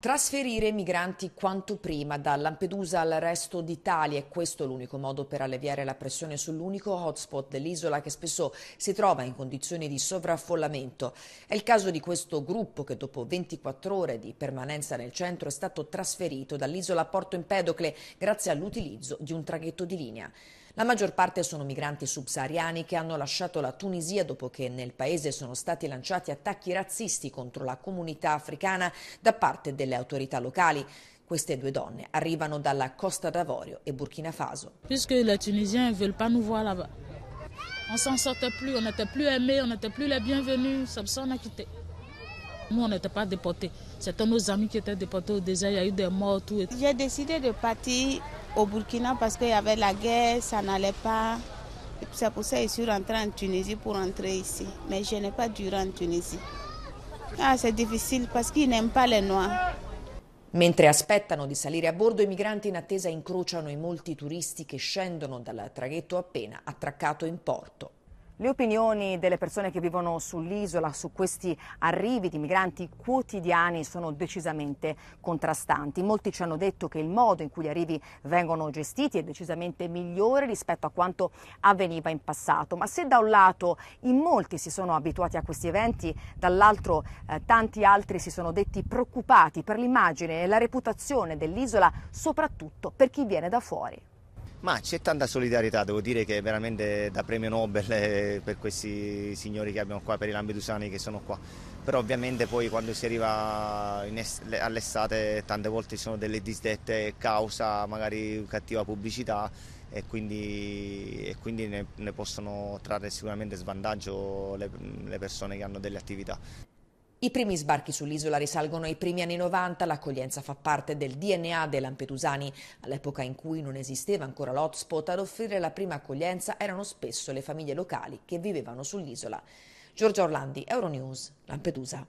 Trasferire migranti quanto prima da Lampedusa al resto d'Italia è questo l'unico modo per alleviare la pressione sull'unico hotspot dell'isola che spesso si trova in condizioni di sovraffollamento. È il caso di questo gruppo che dopo 24 ore di permanenza nel centro è stato trasferito dall'isola Porto Empedocle grazie all'utilizzo di un traghetto di linea. La maggior parte sono migranti subsahariani che hanno lasciato la Tunisia dopo che nel paese sono stati lanciati attacchi razzisti contro la comunità africana da parte delle autorità locali. Queste due donne arrivano dalla Costa d'Avorio e Burkina Faso. Puisque les Tunisiens ne veulent pas nous voir là-bas. On s'en sortait plus, on n'était plus aimés, on n'était plus les bienvenus, c'est pour ça a quitté. Nous, on n'était pas déportés. C'était nos amis qui étaient déportés au désert, il y a eu des morts, tout. J'ai décidé de partir au Burkina parce qu'il y avait la guerre, ça n'allait pas. C'est pour ça que je suis rentrée en Tunisie pour rentrer ici. Mais je n'ai pas duré en Tunisie. Ah, c'est difficile parce qu'ils n'aiment pas les noirs. Mentre aspettano di salire a bordo, i migranti in attesa incrociano i molti turisti che scendono dal traghetto appena attraccato in porto. Le opinioni delle persone che vivono sull'isola su questi arrivi di migranti quotidiani sono decisamente contrastanti. Molti ci hanno detto che il modo in cui gli arrivi vengono gestiti è decisamente migliore rispetto a quanto avveniva in passato, ma se da un lato in molti si sono abituati a questi eventi, dall'altro eh, tanti altri si sono detti preoccupati per l'immagine e la reputazione dell'isola, soprattutto per chi viene da fuori. Ma c'è tanta solidarietà, devo dire che veramente da premio Nobel eh, per questi signori che abbiamo qua, per i Lambedusani che sono qua. Però ovviamente poi quando si arriva all'estate tante volte ci sono delle disdette causa magari cattiva pubblicità e quindi, e quindi ne, ne, possono trarre sicuramente svantaggio le, le persone che hanno delle attività. I primi sbarchi sull'isola risalgono ai primi anni 90, l'accoglienza fa parte del DNA dei lampedusani. All'epoca in cui non esisteva ancora l'hotspot, ad offrire la prima accoglienza erano spesso le famiglie locali che vivevano sull'isola. Giorgio Orlandi, Euronews, Lampedusa.